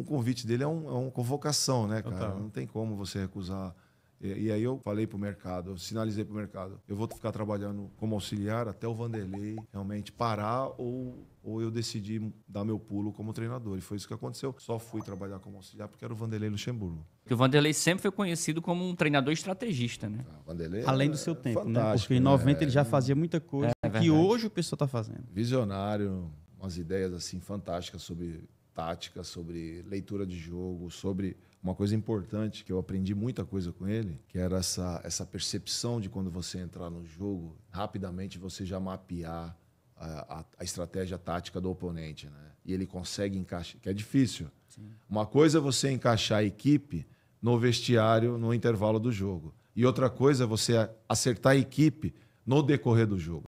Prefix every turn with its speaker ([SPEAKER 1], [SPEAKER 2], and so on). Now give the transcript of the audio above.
[SPEAKER 1] um convite dele é, um, é uma convocação, né, cara? Total. Não tem como você recusar. E, e aí eu falei pro mercado, eu sinalizei pro mercado, eu vou ficar trabalhando como auxiliar até o Vanderlei realmente parar ou, ou eu decidi dar meu pulo como treinador. E foi isso que aconteceu. Só fui trabalhar como auxiliar porque era o Vanderlei Luxemburgo.
[SPEAKER 2] Porque o Vanderlei sempre foi conhecido como um treinador estrategista, né? Ah,
[SPEAKER 1] Vanderlei Além é do seu tempo, né? Porque em 90 é, né? ele já fazia muita coisa é, que hoje o pessoal tá fazendo. Visionário, umas ideias assim fantásticas sobre tática, sobre leitura de jogo, sobre uma coisa importante que eu aprendi muita coisa com ele, que era essa, essa percepção de quando você entrar no jogo, rapidamente você já mapear a, a, a estratégia tática do oponente, né? E ele consegue encaixar, que é difícil. Sim. Uma coisa é você encaixar a equipe no vestiário, no intervalo do jogo. E outra coisa é você acertar a equipe no decorrer do jogo.